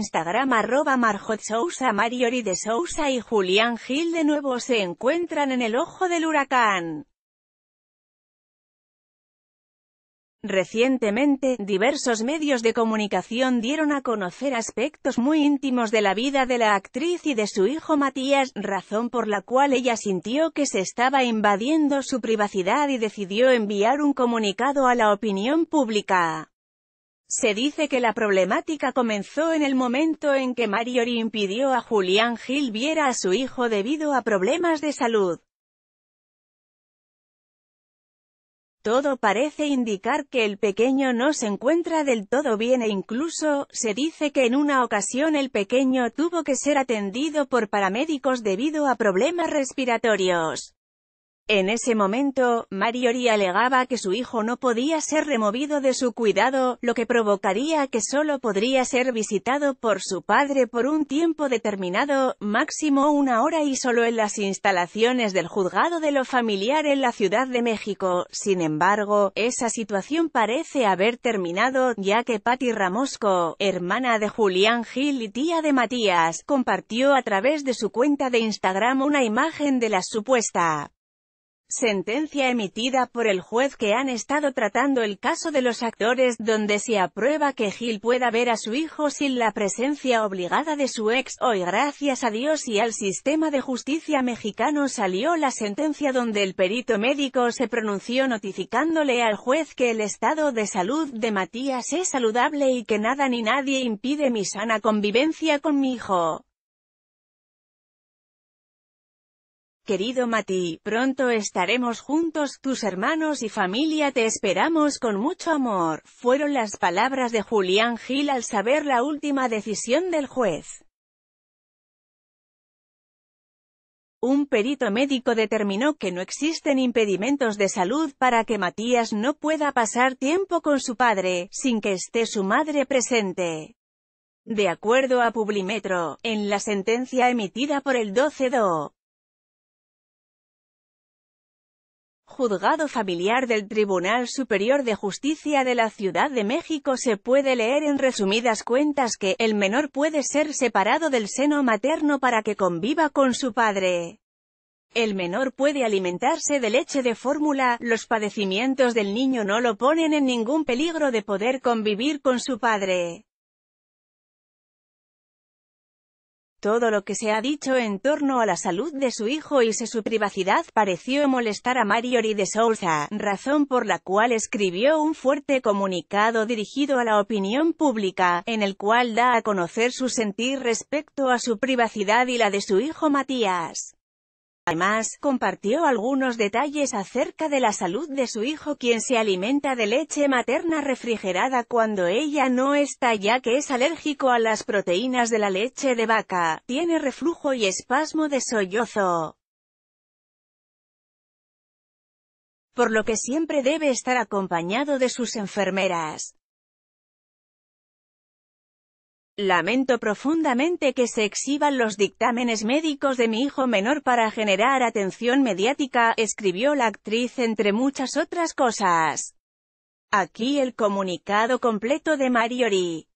Instagram arroba Marjot Sousa Mariori de Sousa y Julián Gil de nuevo se encuentran en el ojo del huracán. Recientemente, diversos medios de comunicación dieron a conocer aspectos muy íntimos de la vida de la actriz y de su hijo Matías, razón por la cual ella sintió que se estaba invadiendo su privacidad y decidió enviar un comunicado a la opinión pública. Se dice que la problemática comenzó en el momento en que Mariori impidió a Julián Gil viera a su hijo debido a problemas de salud. Todo parece indicar que el pequeño no se encuentra del todo bien e incluso, se dice que en una ocasión el pequeño tuvo que ser atendido por paramédicos debido a problemas respiratorios. En ese momento, Mariori alegaba que su hijo no podía ser removido de su cuidado, lo que provocaría que solo podría ser visitado por su padre por un tiempo determinado, máximo una hora y solo en las instalaciones del juzgado de lo familiar en la Ciudad de México. Sin embargo, esa situación parece haber terminado, ya que Patti Ramosco, hermana de Julián Gil y tía de Matías, compartió a través de su cuenta de Instagram una imagen de la supuesta Sentencia emitida por el juez que han estado tratando el caso de los actores donde se aprueba que Gil pueda ver a su hijo sin la presencia obligada de su ex. Hoy gracias a Dios y al sistema de justicia mexicano salió la sentencia donde el perito médico se pronunció notificándole al juez que el estado de salud de Matías es saludable y que nada ni nadie impide mi sana convivencia con mi hijo. Querido Mati, pronto estaremos juntos, tus hermanos y familia te esperamos con mucho amor, fueron las palabras de Julián Gil al saber la última decisión del juez. Un perito médico determinó que no existen impedimentos de salud para que Matías no pueda pasar tiempo con su padre, sin que esté su madre presente. De acuerdo a Publimetro, en la sentencia emitida por el 12 do juzgado familiar del Tribunal Superior de Justicia de la Ciudad de México se puede leer en resumidas cuentas que el menor puede ser separado del seno materno para que conviva con su padre. El menor puede alimentarse de leche de fórmula, los padecimientos del niño no lo ponen en ningún peligro de poder convivir con su padre. Todo lo que se ha dicho en torno a la salud de su hijo y su privacidad pareció molestar a mariori de Souza, razón por la cual escribió un fuerte comunicado dirigido a la opinión pública, en el cual da a conocer su sentir respecto a su privacidad y la de su hijo Matías. Además, compartió algunos detalles acerca de la salud de su hijo quien se alimenta de leche materna refrigerada cuando ella no está ya que es alérgico a las proteínas de la leche de vaca, tiene reflujo y espasmo de sollozo. Por lo que siempre debe estar acompañado de sus enfermeras. Lamento profundamente que se exhiban los dictámenes médicos de mi hijo menor para generar atención mediática, escribió la actriz entre muchas otras cosas. Aquí el comunicado completo de Mariori.